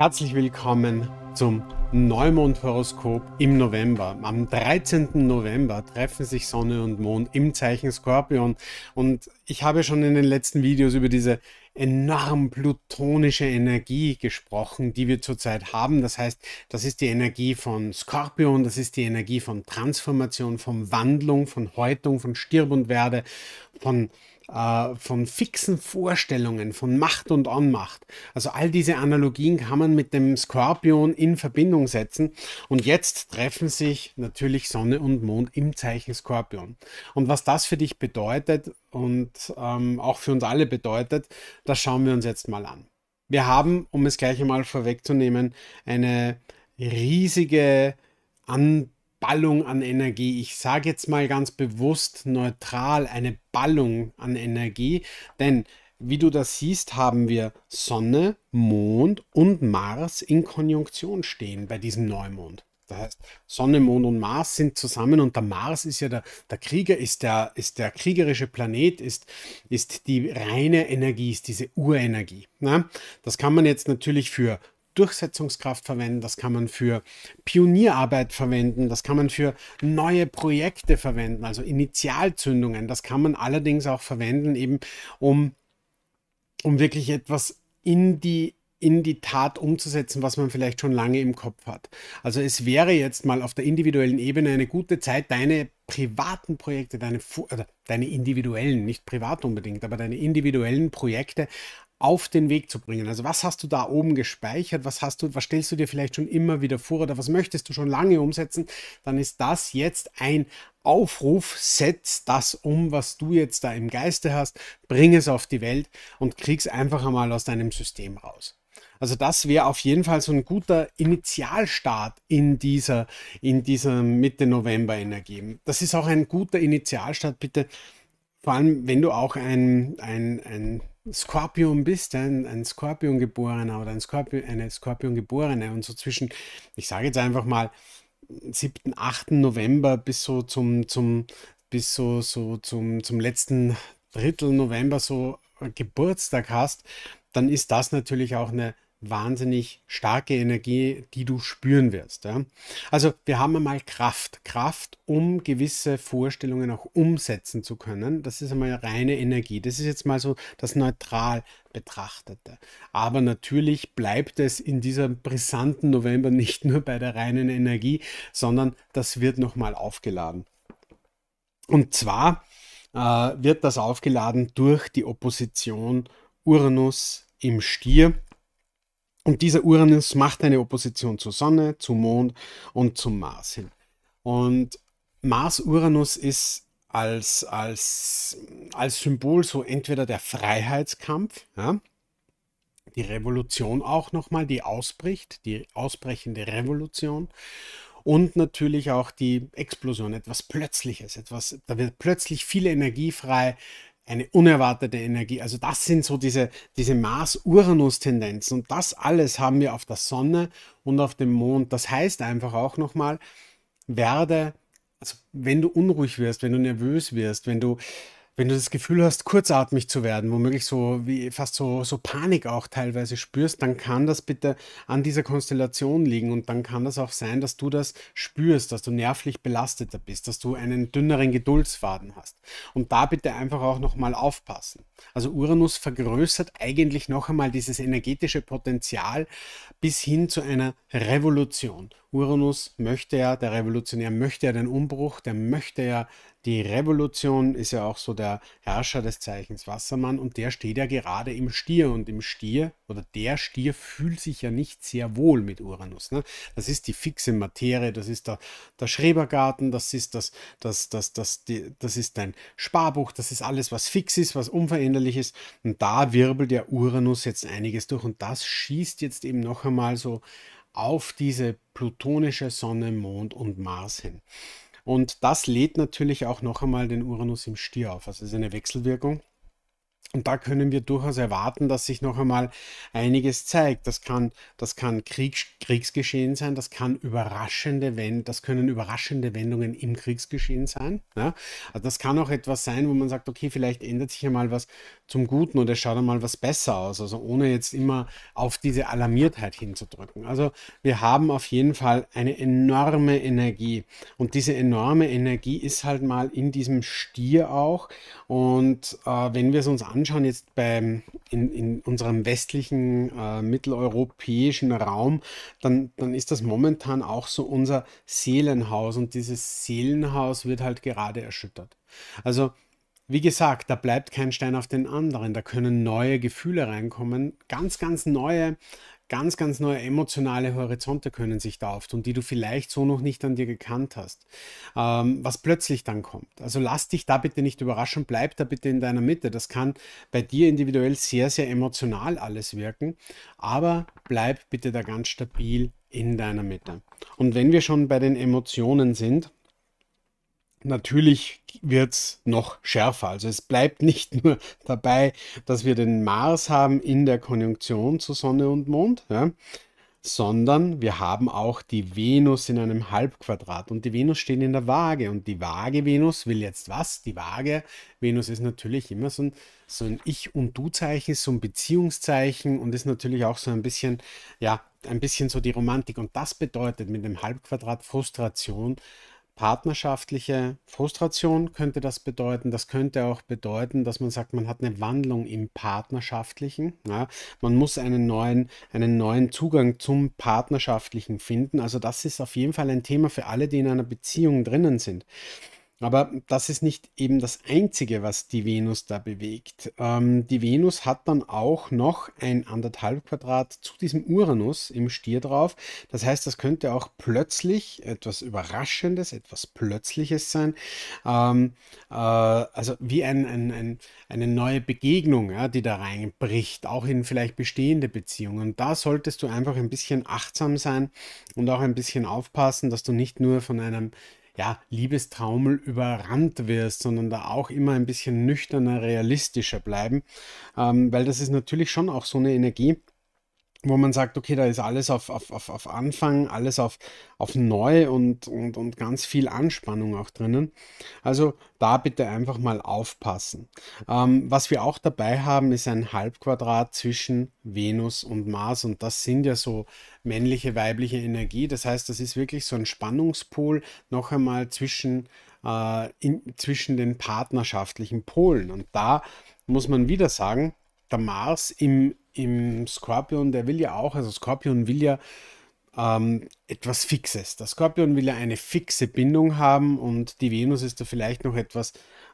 Herzlich willkommen zum Neumondhoroskop im November. Am 13. November treffen sich Sonne und Mond im Zeichen Skorpion und ich habe schon in den letzten Videos über diese enorm plutonische Energie gesprochen, die wir zurzeit haben. Das heißt, das ist die Energie von Skorpion, das ist die Energie von Transformation, von Wandlung, von Häutung, von Stirb und Werde, von äh, von fixen Vorstellungen, von Macht und Anmacht. Also all diese Analogien kann man mit dem Skorpion in Verbindung setzen. Und jetzt treffen sich natürlich Sonne und Mond im Zeichen Skorpion. Und was das für dich bedeutet und ähm, auch für uns alle bedeutet, das schauen wir uns jetzt mal an. Wir haben, um es gleich einmal vorwegzunehmen, eine riesige Anbindung Ballung an Energie. Ich sage jetzt mal ganz bewusst neutral eine Ballung an Energie, denn wie du das siehst, haben wir Sonne, Mond und Mars in Konjunktion stehen bei diesem Neumond. Das heißt, Sonne, Mond und Mars sind zusammen und der Mars ist ja der, der Krieger, ist der, ist der kriegerische Planet, ist, ist die reine Energie, ist diese Urenergie. Ne? Das kann man jetzt natürlich für Durchsetzungskraft verwenden, das kann man für Pionierarbeit verwenden, das kann man für neue Projekte verwenden, also Initialzündungen. Das kann man allerdings auch verwenden, eben um, um wirklich etwas in die in die Tat umzusetzen, was man vielleicht schon lange im Kopf hat. Also es wäre jetzt mal auf der individuellen Ebene eine gute Zeit, deine privaten Projekte, deine, deine individuellen, nicht privat unbedingt, aber deine individuellen Projekte auf den Weg zu bringen. Also was hast du da oben gespeichert? Was hast du, was stellst du dir vielleicht schon immer wieder vor oder was möchtest du schon lange umsetzen? Dann ist das jetzt ein Aufruf, setz das um, was du jetzt da im Geiste hast, bring es auf die Welt und krieg es einfach einmal aus deinem System raus. Also das wäre auf jeden Fall so ein guter Initialstart in dieser, in dieser Mitte November Energie. Das ist auch ein guter Initialstart, bitte. Vor allem, wenn du auch ein, ein, ein Skorpion bist, ein, ein Skorpion geborener oder ein Skorpion, eine Skorpion geborene und so zwischen, ich sage jetzt einfach mal 7., 8. November bis so zum, zum bis so, so zum, zum letzten Drittel November so Geburtstag hast, dann ist das natürlich auch eine wahnsinnig starke Energie, die du spüren wirst. Ja? Also wir haben einmal Kraft. Kraft, um gewisse Vorstellungen auch umsetzen zu können. Das ist einmal reine Energie. Das ist jetzt mal so das neutral betrachtete. Aber natürlich bleibt es in diesem brisanten November nicht nur bei der reinen Energie, sondern das wird nochmal aufgeladen. Und zwar äh, wird das aufgeladen durch die Opposition Uranus im Stier und dieser Uranus macht eine Opposition zur Sonne, zum Mond und zum Mars hin. Und Mars-Uranus ist als, als, als Symbol so entweder der Freiheitskampf, ja, die Revolution auch nochmal, die ausbricht, die ausbrechende Revolution und natürlich auch die Explosion, etwas Plötzliches, etwas, da wird plötzlich viel Energie frei, eine unerwartete Energie. Also das sind so diese, diese Mars-Uranus-Tendenzen und das alles haben wir auf der Sonne und auf dem Mond. Das heißt einfach auch nochmal, werde, also wenn du unruhig wirst, wenn du nervös wirst, wenn du wenn du das Gefühl hast, kurzatmig zu werden, womöglich so wie fast so, so Panik auch teilweise spürst, dann kann das bitte an dieser Konstellation liegen und dann kann das auch sein, dass du das spürst, dass du nervlich belasteter bist, dass du einen dünneren Geduldsfaden hast. Und da bitte einfach auch nochmal aufpassen. Also Uranus vergrößert eigentlich noch einmal dieses energetische Potenzial bis hin zu einer Revolution. Uranus möchte ja, der Revolutionär möchte ja den Umbruch, der möchte ja die Revolution, ist ja auch so der Herrscher des Zeichens Wassermann und der steht ja gerade im Stier und im Stier oder der Stier fühlt sich ja nicht sehr wohl mit Uranus. Ne? Das ist die fixe Materie, das ist der, der Schrebergarten, das ist, das, das, das, das, die, das ist dein Sparbuch, das ist alles, was fix ist, was unverändert veränderlich Und da wirbelt der Uranus jetzt einiges durch und das schießt jetzt eben noch einmal so auf diese plutonische Sonne, Mond und Mars hin. Und das lädt natürlich auch noch einmal den Uranus im Stier auf. Also es ist eine Wechselwirkung. Und da können wir durchaus erwarten, dass sich noch einmal einiges zeigt. Das kann, das kann Krieg, Kriegsgeschehen sein, das kann überraschende Wend das können überraschende Wendungen im Kriegsgeschehen sein. Ja? Also das kann auch etwas sein, wo man sagt, okay, vielleicht ändert sich einmal was zum Guten oder es schaut einmal was besser aus. Also ohne jetzt immer auf diese Alarmiertheit hinzudrücken. Also wir haben auf jeden Fall eine enorme Energie. Und diese enorme Energie ist halt mal in diesem Stier auch. Und äh, wenn wir es uns anschauen, anschauen, jetzt beim, in, in unserem westlichen äh, mitteleuropäischen Raum, dann, dann ist das momentan auch so unser Seelenhaus und dieses Seelenhaus wird halt gerade erschüttert. Also wie gesagt, da bleibt kein Stein auf den anderen, da können neue Gefühle reinkommen, ganz, ganz neue Ganz, ganz neue emotionale Horizonte können sich da auftun, die du vielleicht so noch nicht an dir gekannt hast, ähm, was plötzlich dann kommt. Also lass dich da bitte nicht überraschen, bleib da bitte in deiner Mitte. Das kann bei dir individuell sehr, sehr emotional alles wirken, aber bleib bitte da ganz stabil in deiner Mitte. Und wenn wir schon bei den Emotionen sind, natürlich wird es noch schärfer. Also es bleibt nicht nur dabei, dass wir den Mars haben in der Konjunktion zu Sonne und Mond, ja, sondern wir haben auch die Venus in einem Halbquadrat und die Venus steht in der Waage und die Waage Venus will jetzt was? Die Waage Venus ist natürlich immer so ein, so ein Ich- und Du-Zeichen, so ein Beziehungszeichen und ist natürlich auch so ein bisschen, ja, ein bisschen so die Romantik und das bedeutet mit dem Halbquadrat Frustration, partnerschaftliche Frustration könnte das bedeuten. Das könnte auch bedeuten, dass man sagt, man hat eine Wandlung im Partnerschaftlichen. Ja, man muss einen neuen, einen neuen Zugang zum Partnerschaftlichen finden. Also das ist auf jeden Fall ein Thema für alle, die in einer Beziehung drinnen sind. Aber das ist nicht eben das Einzige, was die Venus da bewegt. Ähm, die Venus hat dann auch noch ein anderthalb Quadrat zu diesem Uranus im Stier drauf. Das heißt, das könnte auch plötzlich etwas Überraschendes, etwas Plötzliches sein. Ähm, äh, also wie ein, ein, ein, eine neue Begegnung, ja, die da reinbricht, auch in vielleicht bestehende Beziehungen. Und Da solltest du einfach ein bisschen achtsam sein und auch ein bisschen aufpassen, dass du nicht nur von einem ja, Liebestraumel überrannt wirst, sondern da auch immer ein bisschen nüchterner, realistischer bleiben, ähm, weil das ist natürlich schon auch so eine Energie, wo man sagt, okay, da ist alles auf, auf, auf, auf Anfang, alles auf, auf neu und, und, und ganz viel Anspannung auch drinnen. Also da bitte einfach mal aufpassen. Ähm, was wir auch dabei haben, ist ein Halbquadrat zwischen Venus und Mars und das sind ja so männliche, weibliche Energie. Das heißt, das ist wirklich so ein Spannungspol noch einmal zwischen, äh, in, zwischen den partnerschaftlichen Polen. Und da muss man wieder sagen, der Mars im im Skorpion, der will ja auch, also Skorpion will ja ähm, etwas Fixes. Der Skorpion will ja eine fixe Bindung haben und die Venus ist da vielleicht noch etwas,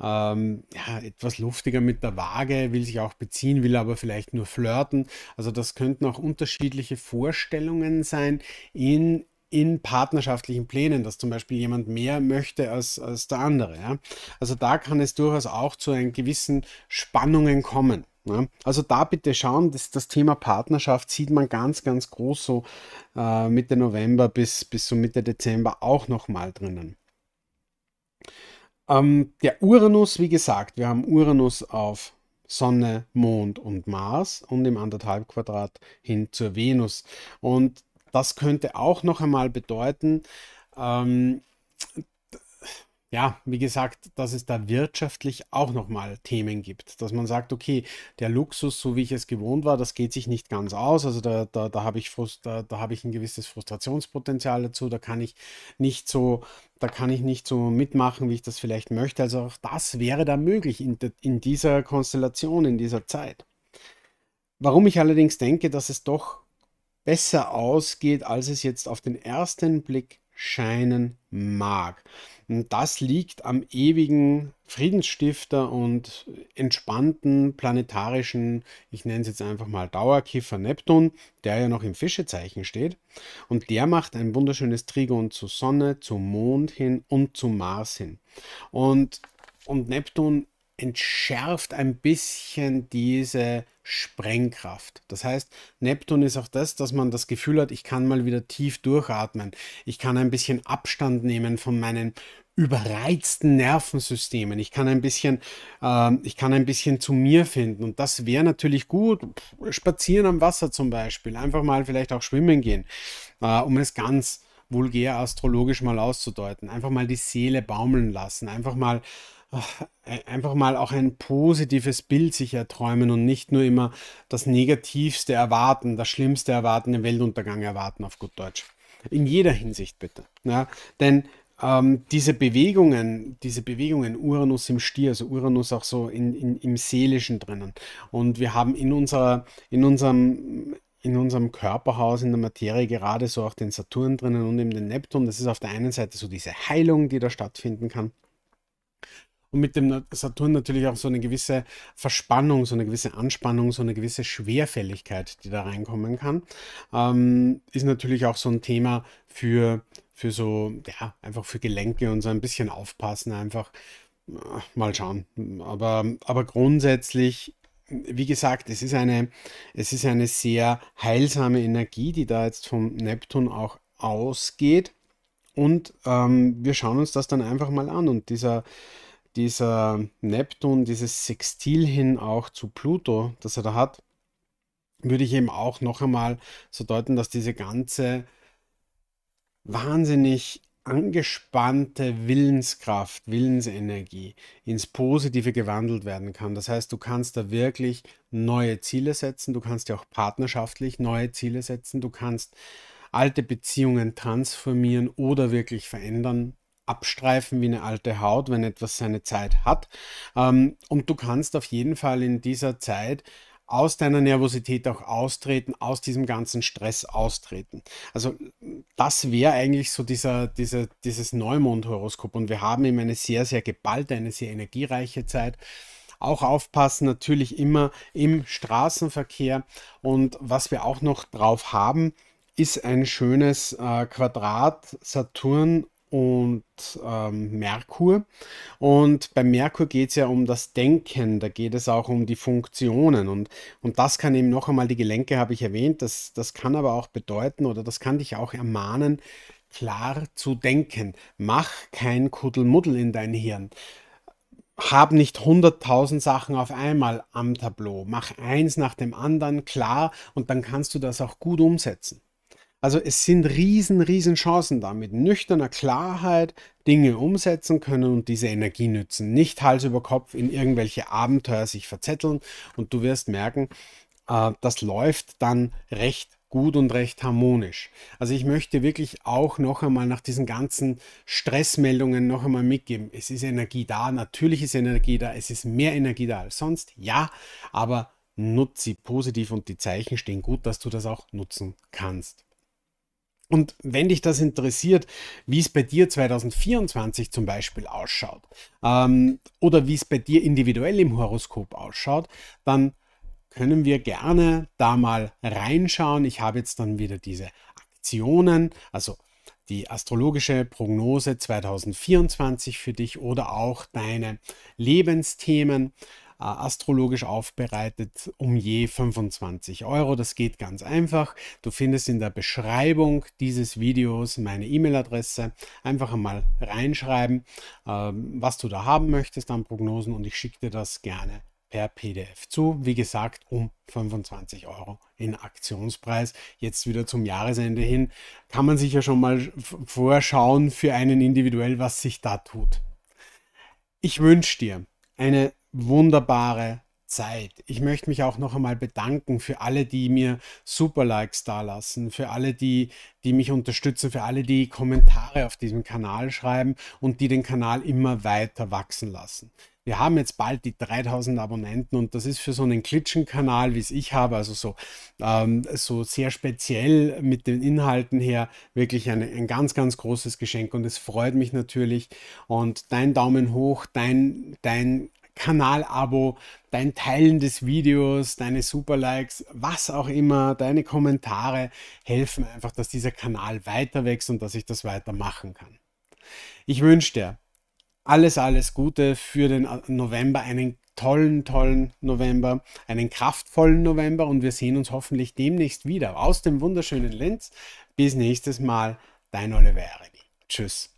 ähm, ja, etwas luftiger mit der Waage, will sich auch beziehen, will aber vielleicht nur flirten. Also das könnten auch unterschiedliche Vorstellungen sein in in partnerschaftlichen Plänen, dass zum Beispiel jemand mehr möchte als, als der andere. Ja? Also da kann es durchaus auch zu einen gewissen Spannungen kommen. Ne? Also da bitte schauen, das, das Thema Partnerschaft sieht man ganz, ganz groß so äh, Mitte November bis, bis so Mitte Dezember auch nochmal drinnen. Ähm, der Uranus, wie gesagt, wir haben Uranus auf Sonne, Mond und Mars und im anderthalb Quadrat hin zur Venus. Und das könnte auch noch einmal bedeuten, ähm, ja, wie gesagt, dass es da wirtschaftlich auch nochmal Themen gibt, dass man sagt, okay, der Luxus, so wie ich es gewohnt war, das geht sich nicht ganz aus, also da, da, da habe ich, da, da hab ich ein gewisses Frustrationspotenzial dazu, da kann ich nicht so, da kann ich nicht so mitmachen, wie ich das vielleicht möchte, also auch das wäre da möglich in, in dieser Konstellation, in dieser Zeit. Warum ich allerdings denke, dass es doch besser ausgeht, als es jetzt auf den ersten Blick scheinen mag. Das liegt am ewigen Friedensstifter und entspannten planetarischen, ich nenne es jetzt einfach mal Dauerkiffer Neptun, der ja noch im Fischezeichen steht. Und der macht ein wunderschönes Trigon zur Sonne, zum Mond hin und zum Mars hin. Und, und Neptun entschärft ein bisschen diese Sprengkraft. Das heißt, Neptun ist auch das, dass man das Gefühl hat, ich kann mal wieder tief durchatmen. Ich kann ein bisschen Abstand nehmen von meinen überreizten Nervensystemen. Ich kann ein bisschen, äh, ich kann ein bisschen zu mir finden und das wäre natürlich gut. Spazieren am Wasser zum Beispiel, einfach mal vielleicht auch schwimmen gehen, äh, um es ganz vulgär astrologisch mal auszudeuten. Einfach mal die Seele baumeln lassen, einfach mal E, einfach mal auch ein positives Bild sich erträumen und nicht nur immer das Negativste erwarten, das Schlimmste erwarten, den Weltuntergang erwarten, auf gut Deutsch. In jeder Hinsicht bitte. Ja, denn ähm, diese Bewegungen, diese Bewegungen, Uranus im Stier, also Uranus auch so in, in, im Seelischen drinnen. Und wir haben in unserer, in unserem in unserem Körperhaus, in der Materie gerade so auch den Saturn drinnen und eben den Neptun. Das ist auf der einen Seite so diese Heilung, die da stattfinden kann und mit dem Saturn natürlich auch so eine gewisse Verspannung, so eine gewisse Anspannung, so eine gewisse Schwerfälligkeit, die da reinkommen kann, ähm, ist natürlich auch so ein Thema für, für so, ja, einfach für Gelenke und so ein bisschen aufpassen, einfach äh, mal schauen. Aber, aber grundsätzlich wie gesagt, es ist, eine, es ist eine sehr heilsame Energie, die da jetzt vom Neptun auch ausgeht. Und ähm, wir schauen uns das dann einfach mal an. Und dieser, dieser Neptun, dieses Sextil hin auch zu Pluto, das er da hat, würde ich eben auch noch einmal so deuten, dass diese ganze wahnsinnig angespannte Willenskraft, Willensenergie ins Positive gewandelt werden kann. Das heißt, du kannst da wirklich neue Ziele setzen, du kannst ja auch partnerschaftlich neue Ziele setzen, du kannst alte Beziehungen transformieren oder wirklich verändern abstreifen wie eine alte Haut, wenn etwas seine Zeit hat. Ähm, und du kannst auf jeden Fall in dieser Zeit aus deiner Nervosität auch austreten, aus diesem ganzen Stress austreten. Also das wäre eigentlich so dieser, dieser, dieses Neumond-Horoskop. Und wir haben eben eine sehr, sehr geballte, eine sehr energiereiche Zeit. Auch aufpassen natürlich immer im Straßenverkehr. Und was wir auch noch drauf haben, ist ein schönes äh, Quadrat Saturn und ähm, Merkur. Und bei Merkur geht es ja um das Denken, da geht es auch um die Funktionen. Und, und das kann eben noch einmal, die Gelenke habe ich erwähnt, das, das kann aber auch bedeuten oder das kann dich auch ermahnen, klar zu denken. Mach kein Kuddelmuddel in dein Hirn. Hab nicht 100.000 Sachen auf einmal am Tableau. Mach eins nach dem anderen klar und dann kannst du das auch gut umsetzen. Also es sind riesen, riesen Chancen da, mit nüchterner Klarheit Dinge umsetzen können und diese Energie nützen. Nicht Hals über Kopf in irgendwelche Abenteuer sich verzetteln und du wirst merken, äh, das läuft dann recht gut und recht harmonisch. Also ich möchte wirklich auch noch einmal nach diesen ganzen Stressmeldungen noch einmal mitgeben. Es ist Energie da, natürlich ist Energie da, es ist mehr Energie da als sonst, ja, aber nutze sie positiv und die Zeichen stehen gut, dass du das auch nutzen kannst. Und wenn dich das interessiert, wie es bei dir 2024 zum Beispiel ausschaut ähm, oder wie es bei dir individuell im Horoskop ausschaut, dann können wir gerne da mal reinschauen. Ich habe jetzt dann wieder diese Aktionen, also die astrologische Prognose 2024 für dich oder auch deine Lebensthemen astrologisch aufbereitet, um je 25 Euro. Das geht ganz einfach. Du findest in der Beschreibung dieses Videos meine E-Mail-Adresse. Einfach einmal reinschreiben, ähm, was du da haben möchtest an Prognosen und ich schicke dir das gerne per PDF zu. Wie gesagt, um 25 Euro in Aktionspreis. Jetzt wieder zum Jahresende hin kann man sich ja schon mal vorschauen für einen individuell, was sich da tut. Ich wünsche dir eine wunderbare Zeit. Ich möchte mich auch noch einmal bedanken für alle, die mir super Likes da lassen, für alle, die, die mich unterstützen, für alle, die Kommentare auf diesem Kanal schreiben und die den Kanal immer weiter wachsen lassen. Wir haben jetzt bald die 3000 Abonnenten und das ist für so einen Klitschenkanal, wie es ich habe, also so, ähm, so sehr speziell mit den Inhalten her, wirklich eine, ein ganz, ganz großes Geschenk und es freut mich natürlich. Und dein Daumen hoch, dein, dein Kanalabo, dein Teilen des Videos, deine Superlikes, was auch immer, deine Kommentare helfen einfach, dass dieser Kanal weiter wächst und dass ich das weitermachen kann. Ich wünsche dir alles, alles Gute für den äh, November, einen tollen, tollen November, einen kraftvollen November und wir sehen uns hoffentlich demnächst wieder aus dem wunderschönen Linz. Bis nächstes Mal, dein Oliveri. Tschüss.